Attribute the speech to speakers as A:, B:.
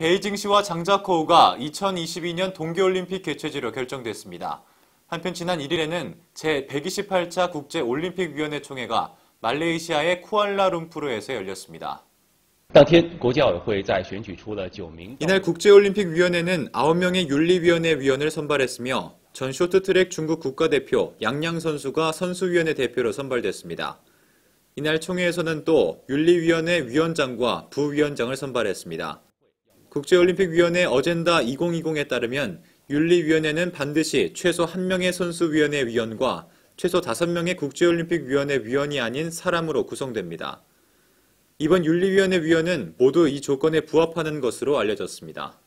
A: 베이징시와 장자코우가 2022년 동계올림픽 개최지로 결정됐습니다. 한편 지난 1일에는 제128차 국제올림픽위원회 총회가 말레이시아의 쿠알라룸푸르에서 열렸습니다. 이날 국제올림픽위원회는 9명의 윤리위원회 위원을 선발했으며 전 쇼트트랙 중국 국가대표 양양 선수가 선수위원회 대표로 선발됐습니다. 이날 총회에서는 또 윤리위원회 위원장과 부위원장을 선발했습니다. 국제올림픽위원회 어젠다 2020에 따르면 윤리위원회는 반드시 최소 1명의 선수위원회 위원과 최소 5명의 국제올림픽위원회 위원이 아닌 사람으로 구성됩니다. 이번 윤리위원회 위원은 모두 이 조건에 부합하는 것으로 알려졌습니다.